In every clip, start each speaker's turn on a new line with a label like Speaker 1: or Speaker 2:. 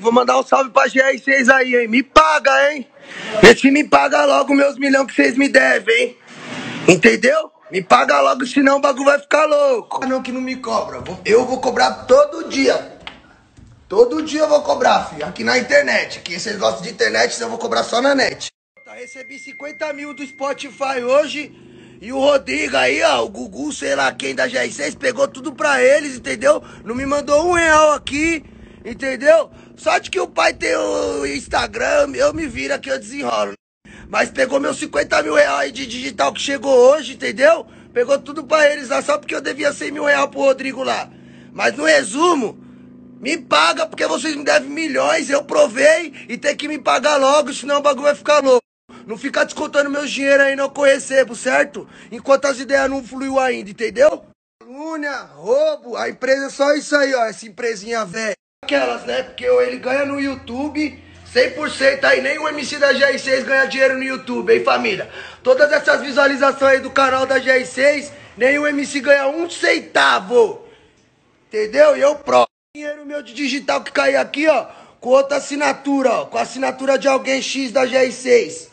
Speaker 1: Vou mandar um salve pra GR6 aí, hein? Me paga, hein? Esse me paga logo meus milhão que vocês me devem, hein? Entendeu? Me paga logo, senão o bagulho vai ficar louco. Ah, não, que não me cobra. Eu vou cobrar todo dia. Todo dia eu vou cobrar, filho. Aqui na internet. Que vocês gostam de internet, então eu vou cobrar só na net. Tá, recebi 50 mil do Spotify hoje. E o Rodrigo aí, ó, o Gugu, sei lá quem da GR6, pegou tudo pra eles, entendeu? Não me mandou um real aqui. Entendeu? Só de que o pai tem o Instagram, eu me viro aqui, eu desenrolo. Mas pegou meus 50 mil reais de digital que chegou hoje, entendeu? Pegou tudo pra eles lá, só porque eu devia 100 mil reais pro Rodrigo lá. Mas no resumo, me paga porque vocês me devem milhões, eu provei e tem que me pagar logo, senão o bagulho vai ficar louco. Não fica descontando meus dinheiro aí, não que eu recebo, certo? Enquanto as ideias não fluiu ainda, entendeu? Lúnia, roubo, a empresa é só isso aí, ó, essa empresinha velha aquelas, né? Porque ele ganha no YouTube 100% aí, nem o MC da GR6 ganha dinheiro no YouTube, hein, família? Todas essas visualizações aí do canal da GR6, nem o MC ganha um centavo. Entendeu? E eu pro dinheiro meu de digital que caiu aqui, ó, com outra assinatura, ó, com a assinatura de alguém X da GR6.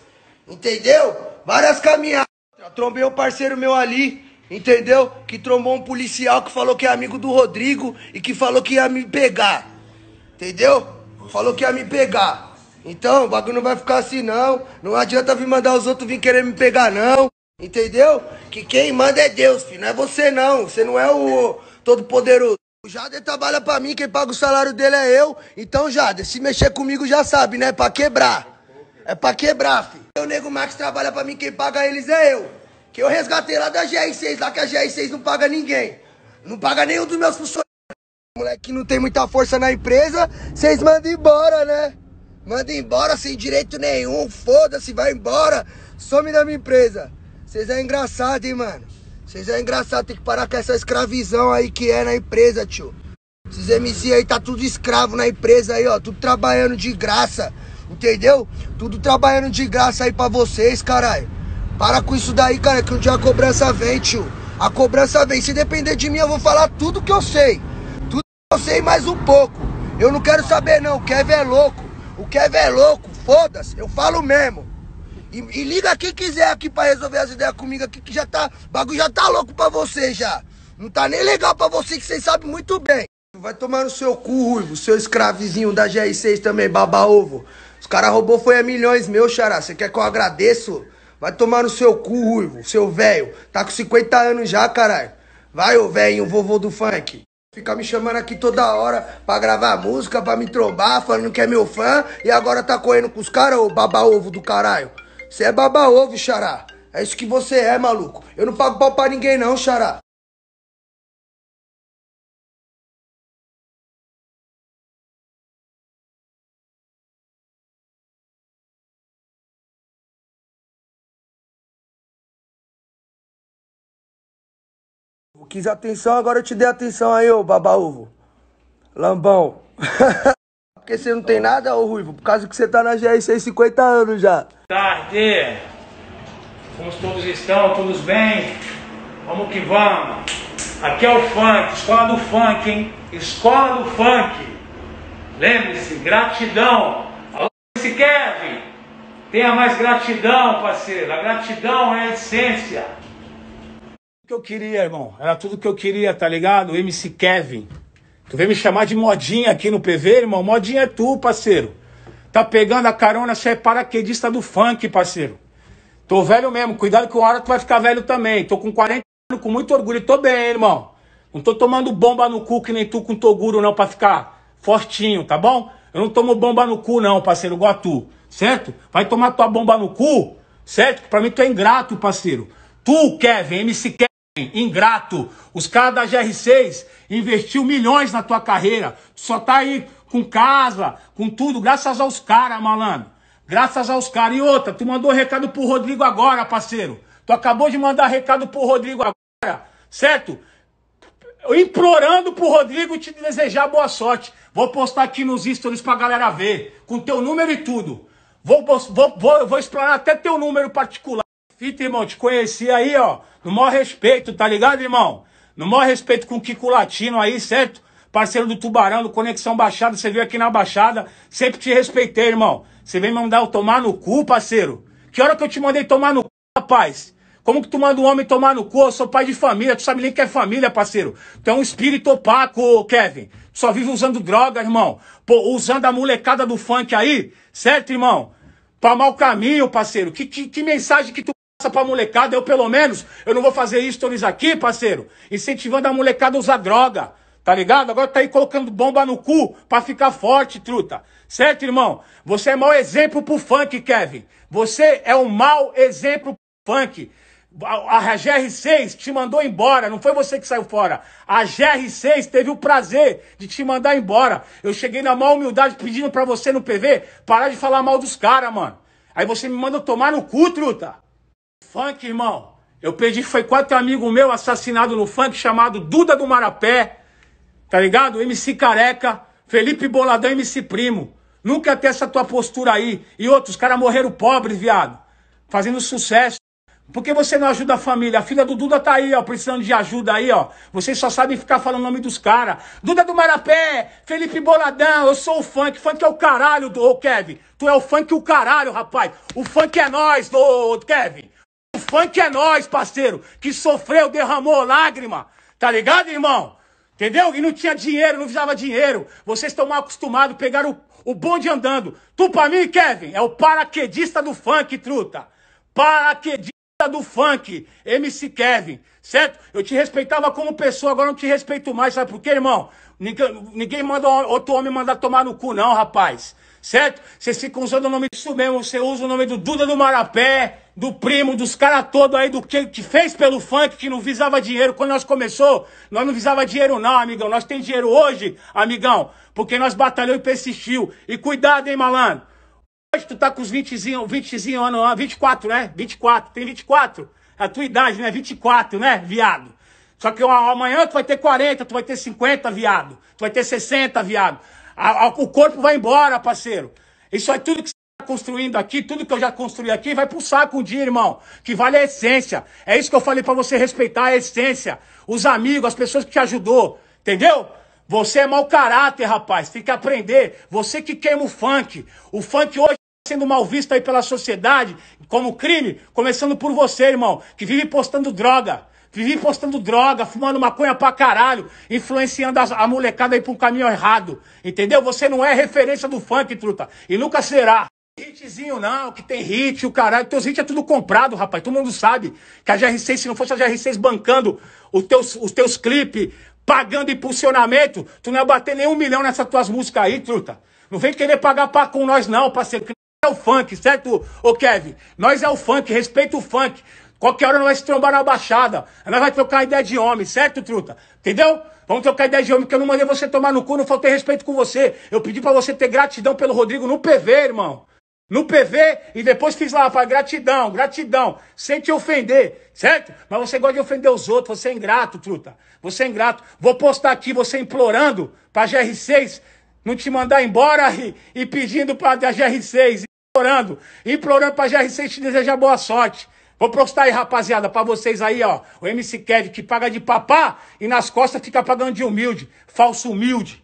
Speaker 1: Entendeu? Várias caminhadas. Trombei um parceiro meu ali, entendeu? Que trombou um policial que falou que é amigo do Rodrigo e que falou que ia me pegar. Entendeu? Falou que ia me pegar. Então, o bagulho não vai ficar assim, não. Não adianta vir mandar os outros vir querer me pegar, não. Entendeu? Que quem manda é Deus, filho. Não é você, não. Você não é o todo-poderoso. O Jader trabalha pra mim, quem paga o salário dele é eu. Então, Jader, se mexer comigo já sabe, né? É pra quebrar. É pra quebrar, filho. O Nego Max trabalha pra mim, quem paga eles é eu. Que eu resgatei lá da GR6, lá que a GR6 não paga ninguém. Não paga nenhum dos meus funcionários moleque não tem muita força na empresa, vocês mandam embora, né? Manda embora sem direito nenhum, foda-se, vai embora, some da minha empresa. Vocês é engraçado, hein, mano? Vocês é engraçado, tem que parar com essa escravizão aí que é na empresa, tio. Esses MC aí tá tudo escravo na empresa aí, ó, tudo trabalhando de graça, entendeu? Tudo trabalhando de graça aí pra vocês, caralho. Para com isso daí, cara, que um dia a cobrança vem, tio. A cobrança vem. Se depender de mim, eu vou falar tudo que eu sei. Eu sei mais um pouco. Eu não quero saber não, o Kev é louco. O Kev é louco, foda-se, eu falo mesmo. E, e, liga quem quiser aqui pra resolver as ideias comigo aqui, que já tá. O bagulho já tá louco pra você já. Não tá nem legal pra você, que vocês sabem muito bem. Vai tomar no seu cu, Ruivo, seu escravizinho da GR6 também, baba ovo. Os caras roubou foi a milhões, meu xará. Você quer que eu agradeço? Vai tomar no seu cu, Ruivo, seu velho. Tá com 50 anos já, caralho. Vai, ô velho, vovô do funk. Ficar me chamando aqui toda hora pra gravar música, pra me trombar, falando que é meu fã e agora tá correndo com os caras, ô baba-ovo do caralho. Você é
Speaker 2: baba-ovo, xará. É isso que você é, maluco. Eu não pago pau pra ninguém, não, xará. quis
Speaker 1: atenção, agora eu te dei atenção aí, ô babaúvo. Lambão. Porque você não tem nada, ô Ruivo? Por causa que você tá na gr 650 anos já.
Speaker 2: Tarde! Como todos estão? Todos bem? Vamos que vamos! Aqui é o funk, escola do funk, hein? Escola do funk! Lembre-se, gratidão! Alô, Kevin! Tenha mais gratidão, parceiro! A gratidão é a essência! que eu queria, irmão. Era tudo que eu queria, tá ligado? O MC Kevin. Tu vem me chamar de modinha aqui no PV, irmão? Modinha é tu, parceiro. Tá pegando a carona, você é paraquedista do funk, parceiro. Tô velho mesmo, cuidado que uma hora tu vai ficar velho também. Tô com 40 anos, com muito orgulho, tô bem, irmão. Não tô tomando bomba no cu que nem tu com Toguro, não, pra ficar fortinho, tá bom? Eu não tomo bomba no cu, não, parceiro, igual a tu, certo? Vai tomar tua bomba no cu, certo? Pra mim tu é ingrato, parceiro. Tu, Kevin, MC Kevin ingrato. Os caras da GR6 investiu milhões na tua carreira. Tu só tá aí com casa, com tudo, graças aos caras, malandro. Graças aos caras. E outra, tu mandou recado pro Rodrigo agora, parceiro. Tu acabou de mandar recado pro Rodrigo agora, certo? Implorando pro Rodrigo te desejar boa sorte. Vou postar aqui nos stories pra galera ver, com teu número e tudo. Vou, vou, vou, vou explorar até teu número particular. Fita, irmão, te conheci aí, ó. No maior respeito, tá ligado, irmão? No maior respeito com o Kiko Latino aí, certo? Parceiro do Tubarão, do Conexão Baixada, você veio aqui na Baixada. Sempre te respeitei, irmão. Você vem mandar eu tomar no cu, parceiro. Que hora que eu te mandei tomar no cu, rapaz? Como que tu manda um homem tomar no cu? Eu sou pai de família, tu sabe nem que é família, parceiro. Tu é um espírito opaco, Kevin. Tu só vive usando droga, irmão. Pô, usando a molecada do funk aí, certo, irmão? Pra mau caminho, parceiro. Que, que, que mensagem que tu Passa pra molecada, eu pelo menos, eu não vou fazer stories aqui, parceiro, incentivando a molecada a usar droga, tá ligado? Agora tá aí colocando bomba no cu pra ficar forte, truta. Certo, irmão? Você é mau exemplo pro funk, Kevin. Você é um mau exemplo pro funk. A, a GR6 te mandou embora, não foi você que saiu fora. A GR6 teve o prazer de te mandar embora. Eu cheguei na má humildade pedindo para você no PV parar de falar mal dos caras, mano. Aí você me manda tomar no cu, truta. Funk, irmão. Eu perdi, foi quatro amigo meu assassinado no funk chamado Duda do Marapé. Tá ligado? MC Careca, Felipe Boladão, MC Primo. Nunca até essa tua postura aí. E outros, caras morreram pobres, viado. Fazendo sucesso. Por que você não ajuda a família? A filha do Duda tá aí, ó, precisando de ajuda aí, ó. Vocês só sabem ficar falando o nome dos caras. Duda do Marapé, Felipe Boladão, eu sou o funk. Funk é o caralho, do ô Kevin. Tu é o funk o caralho, rapaz. O funk é nós, do ô, Kevin funk é nós, parceiro, que sofreu, derramou lágrima. Tá ligado, irmão? Entendeu? E não tinha dinheiro, não precisava dinheiro. Vocês estão mal acostumados, pegaram o, o bonde andando. Tu pra mim, Kevin, é o paraquedista do funk, truta. Paraquedista do funk, MC Kevin, certo? Eu te respeitava como pessoa, agora não te respeito mais, sabe por quê, irmão? Ninguém, ninguém manda outro homem mandar tomar no cu, não, rapaz, certo? Vocês ficam usando o nome disso mesmo, você usa o nome do Duda do Marapé, do primo, dos caras todos aí, do que, que fez pelo funk, que não visava dinheiro. Quando nós começou, nós não visava dinheiro não, amigão. Nós tem dinheiro hoje, amigão, porque nós batalhou e persistiu. E cuidado, hein, malandro. Hoje tu tá com os 20zinho, 20 vinte e 24, né? 24, tem 24. É a tua idade, né? 24, né, viado? Só que amanhã tu vai ter 40, tu vai ter 50, viado. Tu vai ter 60, viado. A, a, o corpo vai embora, parceiro. Isso é tudo que construindo aqui, tudo que eu já construí aqui, vai pro saco um dia, irmão. Que vale a essência. É isso que eu falei para você respeitar a essência. Os amigos, as pessoas que te ajudou. Entendeu? Você é mau caráter, rapaz. Tem que aprender. Você que queima o funk. O funk hoje tá sendo mal visto aí pela sociedade como crime, começando por você, irmão, que vive postando droga. Vive postando droga, fumando maconha pra caralho, influenciando a molecada aí pra um caminho errado. Entendeu? Você não é referência do funk, truta. E nunca será. Hitzinho não, que tem hit, o caralho. Teus hits é tudo comprado, rapaz. Todo mundo sabe que a GR6, se não fosse a GR6 bancando os teus, os teus clipes, pagando impulsionamento, tu não ia bater nem um milhão nessas tuas músicas aí, truta. Não vem querer pagar pá com nós, não, parceiro. É o funk, certo, ô Kevin? Nós é o funk, respeita o funk. Qualquer hora nós vamos se trombar na baixada. Nós vamos trocar ideia de homem, certo, truta? Entendeu? Vamos trocar ideia de homem, porque eu não mandei você tomar no cu, não faltei respeito com você. Eu pedi para você ter gratidão pelo Rodrigo no PV, irmão no PV e depois fiz lá, rapaz, gratidão, gratidão, sem te ofender, certo? Mas você gosta de ofender os outros, você é ingrato, truta. Você é ingrato. Vou postar aqui você implorando pra GR6 não te mandar embora e, e pedindo pra GR6, implorando, implorando pra GR6 te desejar boa sorte. Vou postar aí, rapaziada, pra vocês aí, ó. O MC Kevin que paga de papá e nas costas fica pagando de humilde. Falso humilde.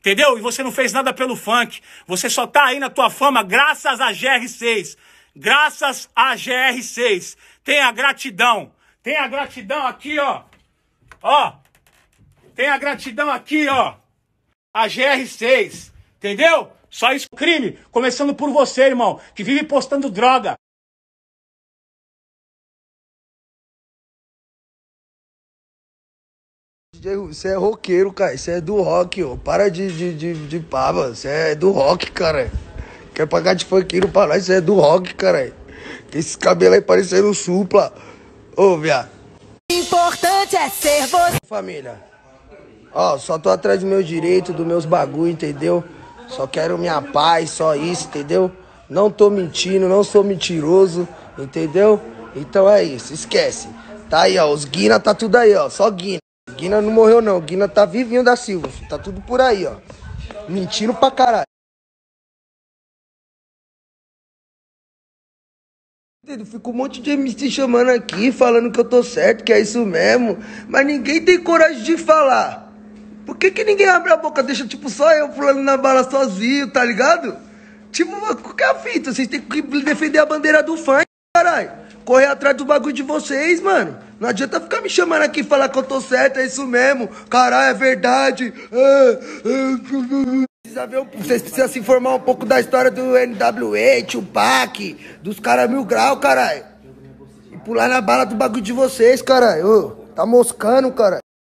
Speaker 2: Entendeu? E você não fez nada pelo funk. Você só tá aí na tua fama graças a GR6. Graças a GR6. Tenha gratidão. Tenha gratidão aqui, ó. Ó. Tenha gratidão aqui, ó. A GR6. Entendeu? Só isso crime. Começando por você, irmão, que vive postando droga. você é roqueiro, cara. Você é do rock, ó. Para de,
Speaker 1: de, de, de pava. Você é do rock, cara. Quer pagar de funkiro pra lá? Você é do rock, cara. Esse esses cabelos aí parecendo supla. Ô, viado. Importante é ser você. Família. Ó, só tô atrás do meu direito, dos meus bagulho, entendeu? Só quero minha paz, só isso, entendeu? Não tô mentindo, não sou mentiroso, entendeu? Então é isso, esquece. Tá aí, ó, os guina tá tudo aí, ó, só guina. Guina não morreu, não. Guina tá vivinho da Silva. Filho. Tá tudo por aí, ó. Mentindo pra caralho. Fica um monte de MC chamando aqui, falando que eu tô certo, que é isso mesmo. Mas ninguém tem coragem de falar. Por que, que ninguém abre a boca? Deixa, tipo, só eu pulando na bala sozinho, tá ligado? Tipo, qual que é a fita? Vocês têm que defender a bandeira do funk, caralho. Correr atrás do bagulho de vocês, mano. Não adianta ficar me chamando aqui e falar que eu tô certo, é isso mesmo. Caralho, é verdade. É, é, precisa ver, vocês precisam se informar um pouco da história do NWA, Tupac, dos caras mil grau, caralho. E pular na bala do bagulho de vocês, caralho. Tá moscando, caralho.